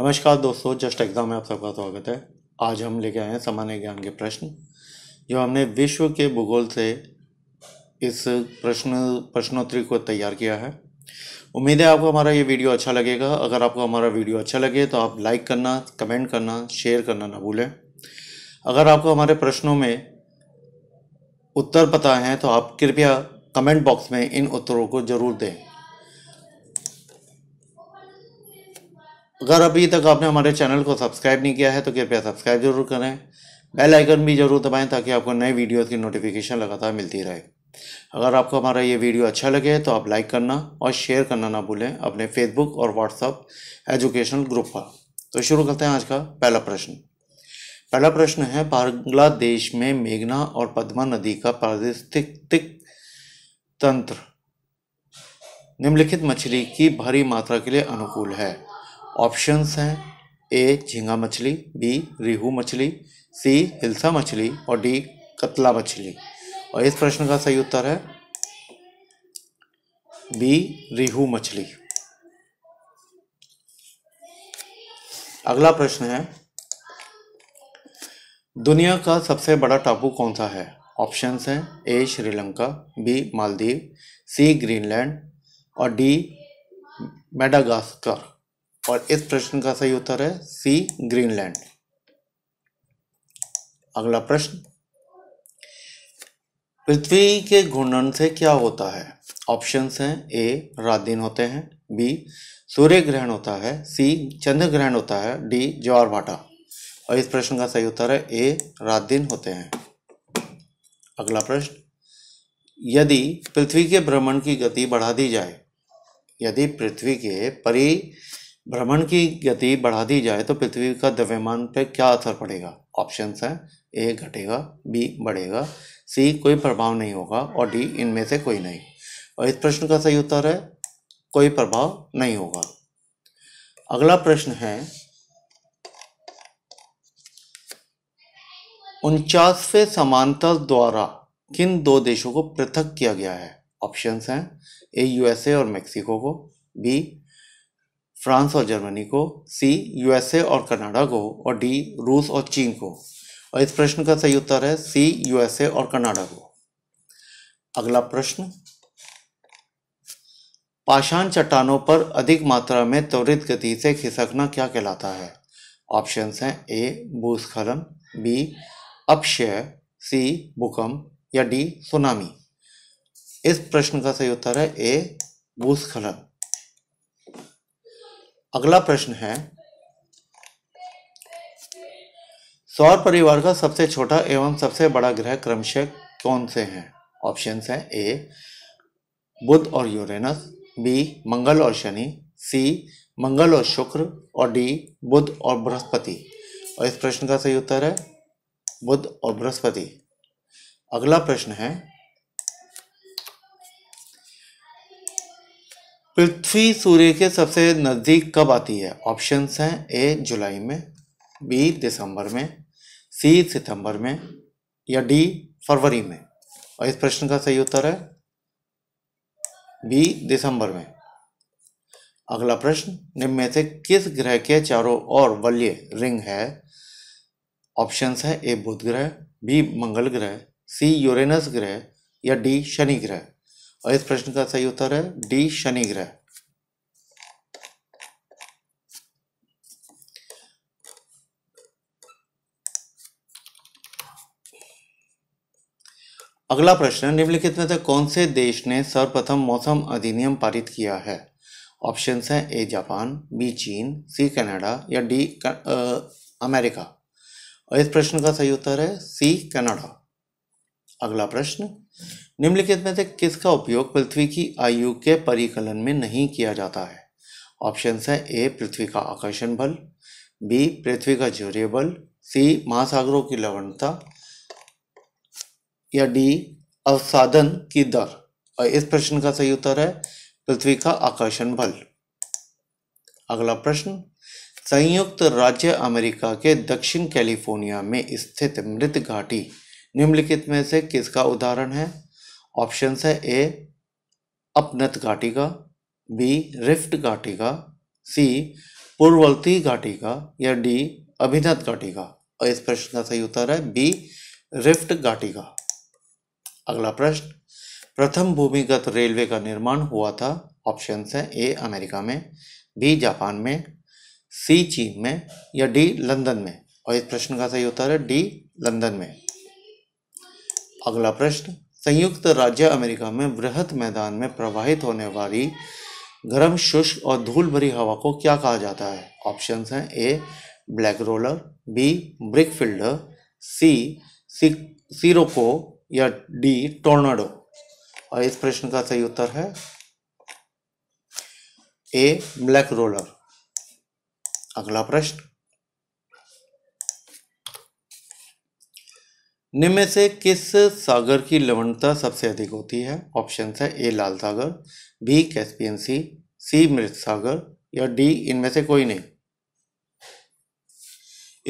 नमस्कार दोस्तों just exam में आप सबका स्वागत है आज हम लेके आए हैं सामान्य ज्ञान के प्रश्न जो हमने विश्व के भूगोल से इस प्रश्न प्रश्नोत्तरी को तैयार किया है उम्मीद है आपको हमारा ये वीडियो अच्छा लगेगा अगर आपको हमारा वीडियो अच्छा लगे तो आप लाइक करना कमेंट करना शेयर करना ना भूलें अगर आपको हमारे प्रश्नों में उत्तर पता है तो आप कृपया कमेंट बॉक्स में इन उत्तरों को ज़रूर दें अगर अभी तक आपने हमारे चैनल को सब्सक्राइब नहीं किया है तो कृपया सब्सक्राइब जरूर करें बेल आइकन भी जरूर दबाएं ताकि आपको नए वीडियोस की नोटिफिकेशन लगातार मिलती रहे अगर आपको हमारा ये वीडियो अच्छा लगे तो आप लाइक करना और शेयर करना ना भूलें अपने फेसबुक और व्हाट्सअप एजुकेशनल ग्रुप पर तो शुरू करते हैं आज का पहला प्रश्न पहला प्रश्न है बांग्लादेश में मेघना और पद्मा नदी का पारिस्थितिक तंत्र निम्नलिखित मछली की भारी मात्रा के लिए अनुकूल है ऑप्शंस हैं ए झींगा मछली बी रेहू मछली सी हिलसा मछली और डी कतला मछली और इस प्रश्न का सही उत्तर है बी रेहू मछली अगला प्रश्न है दुनिया का सबसे बड़ा टापू कौन सा है ऑप्शंस हैं A Sri Lanka B Maldives C Greenland और डी मेडागास्कर और इस प्रश्न का सही उत्तर है सी ग्रीनलैंड अगला प्रश्न पृथ्वी के घूर्णन से क्या होता है ऑप्शंस हैं ए रात दिन होते हैं बी सूर्य ग्रहण होता है सी चंद्र ग्रहण होता है डी ज्वार भाटा और इस प्रश्न का सही उत्तर है ए रात दिन होते हैं अगला प्रश्न यदि पृथ्वी के भ्रमण की गति बढ़ा दी जाए यदि पृथ्वी के परि भ्रमण की गति बढ़ा दी जाए तो पृथ्वी का द्रव्यमान पर क्या असर पड़ेगा ऑप्शन हैं ए घटेगा बी बढ़ेगा सी कोई प्रभाव नहीं होगा और डी इनमें से कोई नहीं और इस प्रश्न का सही उत्तर है कोई प्रभाव नहीं होगा अगला प्रश्न है उनचासवें समांतर द्वारा किन दो देशों को पृथक किया गया है ऑप्शंस हैं ए यूएसए और मेक्सिको को बी फ्रांस और जर्मनी को सी यूएसए और कनाडा को और डी रूस और चीन को और इस प्रश्न का सही उत्तर है सी यूएसए और कनाडा को अगला प्रश्न पाषाण चट्टानों पर अधिक मात्रा में त्वरित गति से खिसकना क्या कहलाता है ऑप्शंस हैं ए भूस्खलन बी अपशय सी भूकंप या डी सुनामी इस प्रश्न का सही उत्तर है ए भूस्खलन अगला प्रश्न है सौर परिवार का सबसे छोटा एवं सबसे बड़ा ग्रह क्रमशः कौन से हैं ऑप्शन हैं ए बुध और यूरेनस बी मंगल और शनि सी मंगल और शुक्र और डी बुध और बृहस्पति और इस प्रश्न का सही उत्तर है बुध और बृहस्पति अगला प्रश्न है पृथ्वी सूर्य के सबसे नज़दीक कब आती है ऑप्शंस हैं ए जुलाई में बी दिसंबर में सी सितंबर में या डी फरवरी में और इस प्रश्न का सही उत्तर है बी दिसंबर में अगला प्रश्न निम्न में से किस ग्रह के चारों ओर वल्य रिंग है ऑप्शंस है ए बुध ग्रह बी मंगल ग्रह सी यूरेनस ग्रह या डी शनि ग्रह और इस प्रश्न का सही उत्तर है डी शनि ग्रह अगला प्रश्न निम्नलिखित में से कौन से देश ने सर्वप्रथम मौसम अधिनियम पारित किया है ऑप्शन है ए जापान बी चीन सी कनाडा या डी अमेरिका और इस प्रश्न का सही उत्तर है सी कनाडा अगला प्रश्न निम्नलिखित में से किसका उपयोग पृथ्वी की आयु के परिकलन में नहीं किया जाता है ऑप्शन है ए पृथ्वी का आकर्षण बल बी पृथ्वी का जौरीय बल सी महासागरों की लवणता या डी अवसाधन की दर और इस प्रश्न का सही उत्तर है पृथ्वी का आकर्षण बल अगला प्रश्न संयुक्त राज्य अमेरिका के दक्षिण कैलिफोर्निया में स्थित मृत घाटी निम्नलिखित में से किसका उदाहरण है ऑप्शन है ए अपनत घाटिका बी रिफ्ट घाटिका सी पूर्ववर्ती घाटिका या डी अभिनत घाटिका और इस प्रश्न का सही उत्तर है बी रिफ्ट घाटिका अगला प्रश्न प्रथम भूमिगत रेलवे का निर्माण हुआ था ऑप्शन है ए अमेरिका में बी जापान में सी चीन में या डी लंदन में और इस प्रश्न का सही उत्तर है डी लंदन में अगला प्रश्न संयुक्त राज्य अमेरिका में वृहत मैदान में प्रवाहित होने वाली गर्म शुष्क और धूल भरी हवा को क्या कहा जाता है ऑप्शन हैं A black roller B brick fielder C sirocco या डी टोर्नाडो और इस प्रश्न का सही उत्तर है ए ब्लैक रोलर अगला प्रश्न निम्न से किस सागर की लवणता सबसे अधिक होती है ऑप्शन है ए लाल सागर बी कैस्पियन सी सी मृत सागर या डी इनमें से कोई नहीं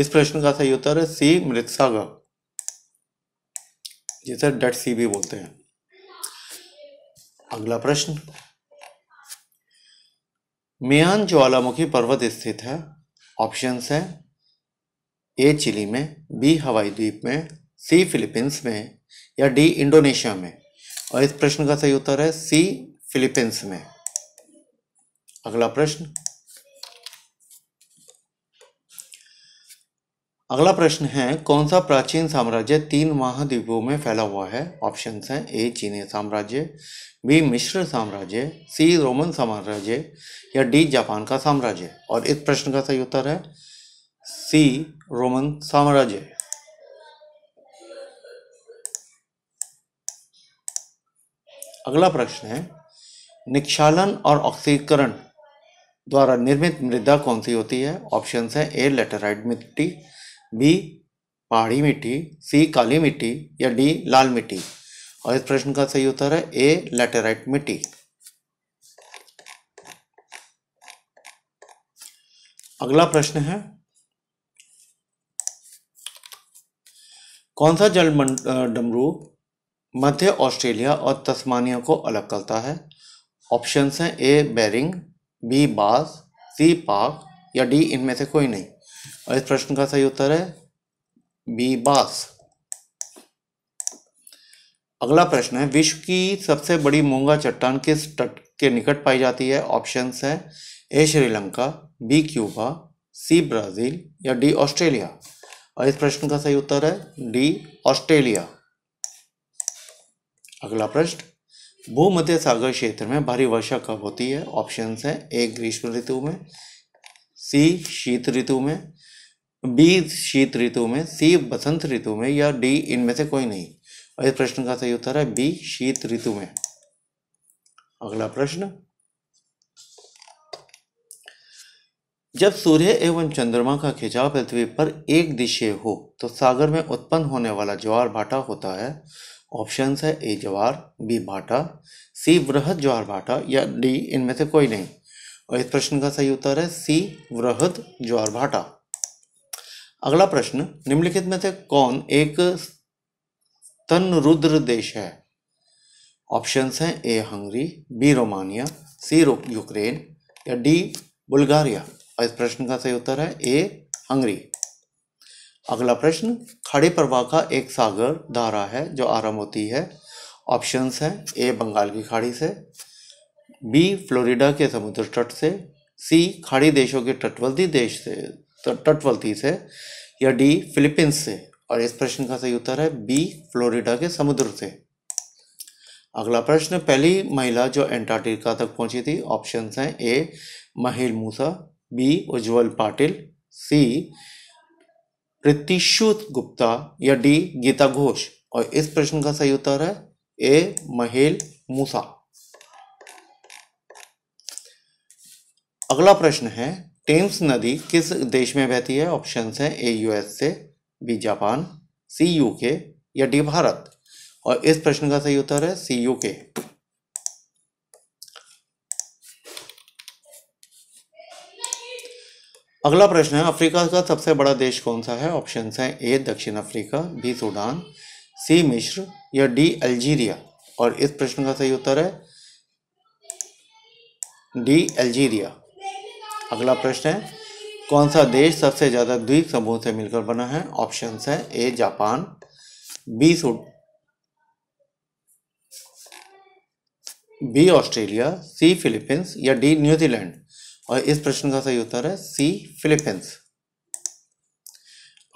इस प्रश्न का सही उत्तर है सी मृत सागर जिसे डेट सी भी बोलते हैं अगला प्रश्न मियान ज्वालामुखी पर्वत स्थित है ऑप्शन है ए चिली में बी हवाई द्वीप में सी फिलीपींस में या डी इंडोनेशिया में और इस प्रश्न का सही उत्तर है सी फिलीपींस में अगला प्रश्न अगला प्रश्न है कौन सा प्राचीन साम्राज्य तीन महाद्वीपों में फैला हुआ है ऑप्शन हैं ए चीनी साम्राज्य बी मिश्र साम्राज्य सी रोमन साम्राज्य या डी जापान का साम्राज्य और इस प्रश्न का सही उत्तर है सी रोमन साम्राज्य अगला प्रश्न है निक्षालन और ऑक्सीकरण द्वारा निर्मित मृदा कौन सी होती है ऑप्शन है ए लेटेराइट मिट्टी बी पहाड़ी मिट्टी सी काली मिट्टी या डी लाल मिट्टी और इस प्रश्न का सही उत्तर है ए लेटेराइट मिट्टी अगला प्रश्न है कौन सा जल डमरू मध्य ऑस्ट्रेलिया और तस्मानिया को अलग करता है ऑप्शंस हैं ए बैरिंग बी बास सी पाक या डी इनमें से कोई नहीं और इस प्रश्न का सही उत्तर है बी बास अगला प्रश्न है विश्व की सबसे बड़ी मूंगा चट्टान किस तट के निकट पाई जाती है ऑप्शंस हैं A Sri Lanka B Cuba C Brazil या डी ऑस्ट्रेलिया और इस प्रश्न का सही उत्तर है डी ऑस्ट्रेलिया अगला प्रश्न भूमध्य सागर क्षेत्र में भारी वर्षा कब होती है ऑप्शन है ए ग्रीष्म ऋतु में सी शीत ऋतु में बी शीत ऋतु में सी बसंत ऋतु में या डी इनमें से कोई नहीं और इस प्रश्न का सही उत्तर है बी शीत ऋतु में अगला प्रश्न जब सूर्य एवं चंद्रमा का खिंचाव पृथ्वी पर एक दिशे हो तो सागर में उत्पन्न होने वाला ज्वार भाटा होता है ऑप्शन है ए ज्वार बी भाटा सी वृहद ज्वार भाटा या डी इनमें से कोई नहीं और इस प्रश्न का सही उत्तर है सी वृहद ज्वार भाटा अगला प्रश्न निम्नलिखित में से कौन एक तन रुद्र देश है ऑप्शन है A Hungary B Romania C Ukraine या डी बुल्गारिया और इस प्रश्न का सही उत्तर है ए हंगरी अगला प्रश्न खड़े प्रवाह का एक सागर धारा है जो आरंभ होती है ऑप्शंस हैं ए बंगाल की खाड़ी से बी फ्लोरिडा के समुद्र तट से सी खाड़ी देशों के तटवर्ती देश से तटवर्ती से या डी फिलीपींस से और इस प्रश्न का सही उत्तर है बी फ्लोरिडा के समुद्र से अगला प्रश्न पहली महिला जो एंटार्क्टिका तक पहुंची थी ऑप्शंस हैं ए महिल मूसा बी उज्ज्वल पाटिल सी प्रतिशु गुप्ता या डी गीता घोष और इस प्रश्न का सही उत्तर है ए महेल मूसा अगला प्रश्न है टेम्स नदी किस देश में बहती है ऑप्शन है ए यूएस से बी जापान सी यूके या डी भारत और इस प्रश्न का सही उत्तर है सी यूके अगला प्रश्न है अफ्रीका का सबसे बड़ा देश कौन सा है ऑप्शन है ए दक्षिण अफ्रीका बी सूडान सी मिश्र या डी अल्जीरिया और इस प्रश्न का सही उत्तर है डी अल्जीरिया अगला प्रश्न है कौन सा देश सबसे ज़्यादा द्वीप समूह से मिलकर बना है ऑप्शन है ए जापान बी सूड बी ऑस्ट्रेलिया सी फिलीपींस या डी न्यूजीलैंड और इस प्रश्न का सही उत्तर है सी फिलीपींस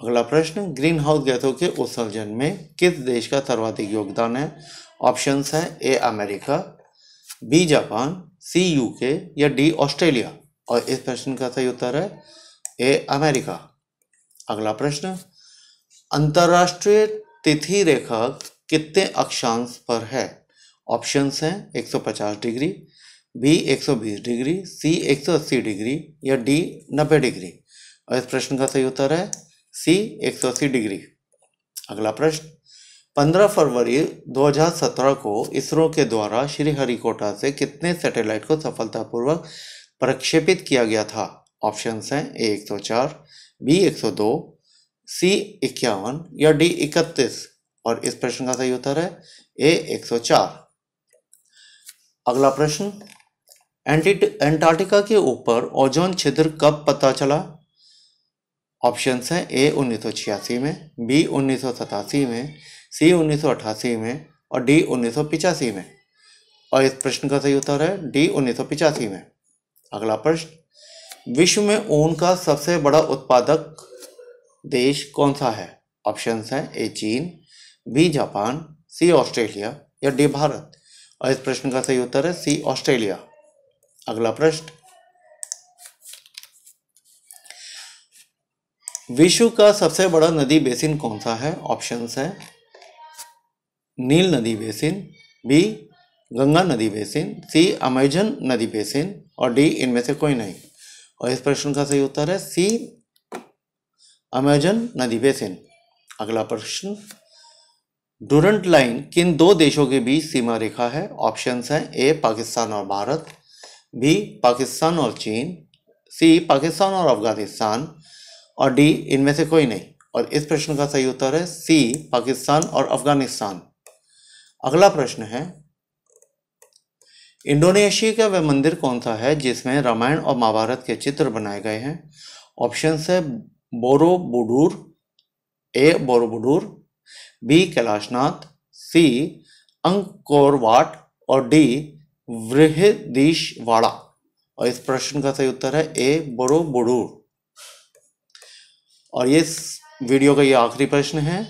अगला प्रश्न ग्रीन हाउस गैसों के उत्सर्जन में किस देश का सर्वाधिक योगदान है ऑप्शंस है A America B Japan C UK या डी ऑस्ट्रेलिया और इस प्रश्न का सही उत्तर है ए अमेरिका अगला प्रश्न अंतर्राष्ट्रीय तिथि रेखा कितने अक्षांश पर है ऑप्शंस हैं 150 degree B 120 degree C 180 degree या डी 90 डिग्री और इस प्रश्न का सही उत्तर है सी 180 डिग्री अगला प्रश्न 15 फरवरी 2017 को इसरो के द्वारा श्रीहरिकोटा से कितने सैटेलाइट को सफलतापूर्वक प्रक्षेपित किया गया था ऑप्शंस हैं ए 104 बी 102 सी इक्यावन या डी इकतीस और इस प्रश्न का सही उत्तर है ए 104 अगला प्रश्न एंटार्क्टिका के ऊपर ओजोन छिद्र कब पता चला ऑप्शन है ए उन्नीस में बी उन्नीस में सी उन्नीस में और डी उन्नीस में और इस प्रश्न का सही उत्तर है डी उन्नीस में अगला प्रश्न विश्व में ऊन का सबसे बड़ा उत्पादक देश कौन सा है ऑप्शन है ए चीन बी जापान सी ऑस्ट्रेलिया या डी भारत और इस प्रश्न का सही उत्तर है सी ऑस्ट्रेलिया अगला प्रश्न विश्व का सबसे बड़ा नदी बेसिन कौन सा है ऑप्शंस है नील नदी बेसिन बी गंगा नदी बेसिन सी अमेजन नदी बेसिन और डी इनमें से कोई नहीं और इस प्रश्न का सही उत्तर है सी अमेजन नदी बेसिन अगला प्रश्न डूरंट लाइन किन दो देशों के बीच सीमा रेखा है ऑप्शंस हैं ए पाकिस्तान और भारत बी पाकिस्तान और चीन सी पाकिस्तान और अफगानिस्तान और डी इनमें से कोई नहीं और इस प्रश्न का सही उत्तर है सी पाकिस्तान और अफगानिस्तान अगला प्रश्न है इंडोनेशिया का वह मंदिर कौन सा है जिसमें रामायण और महाभारत के चित्र बनाए गए हैं ऑप्शन है Borobudur A Borobudur B Kailashnath C Angkor Wat और डी वृहदीशवाड़ा और इस प्रश्न का सही उत्तर है ए बड़ो बोडूर और ये वीडियो का ये आखिरी प्रश्न है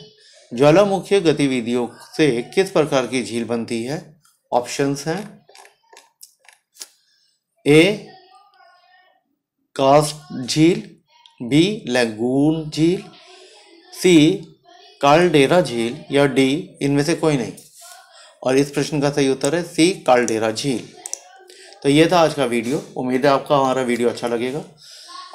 ज्वालामुखी गतिविधियों से किस प्रकार की झील बनती है ऑप्शंस हैं ए कास्ट झील बी लैगून झील सी कालडेरा झील या डी इनमें से कोई नहीं और इस प्रश्न का सही उत्तर है सी कालडेरा झील तो ये था आज का वीडियो उम्मीद है आपका हमारा वीडियो अच्छा लगेगा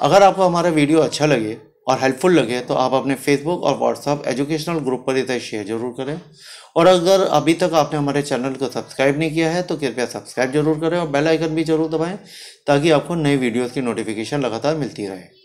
अगर आपको हमारा वीडियो अच्छा लगे और हेल्पफुल लगे तो आप अपने फेसबुक और व्हाट्सअप एजुकेशनल ग्रुप पर इसे शेयर जरूर करें और अगर अभी तक आपने हमारे चैनल को सब्सक्राइब नहीं किया है तो कृपया सब्सक्राइब जरूर करें और बेल आइकन भी जरूर दबाएं ताकि आपको नए वीडियोस की नोटिफिकेशन लगातार मिलती रहे